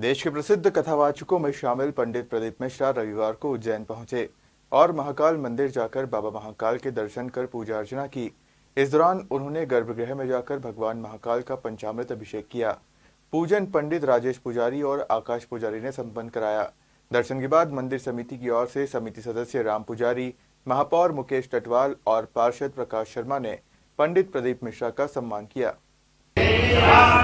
देश के प्रसिद्ध कथावाचकों में शामिल पंडित प्रदीप मिश्रा रविवार को उज्जैन पहुंचे और महाकाल मंदिर जाकर बाबा महाकाल के दर्शन कर पूजा अर्चना की इस दौरान उन्होंने गर्भगृह में जाकर भगवान महाकाल का पंचामृत अभिषेक किया पूजन पंडित राजेश पुजारी और आकाश पुजारी ने संपन्न कराया दर्शन के बाद मंदिर समिति की ओर से समिति सदस्य राम पुजारी महापौर मुकेश टटवाल और पार्षद प्रकाश शर्मा ने पंडित प्रदीप मिश्रा का सम्मान किया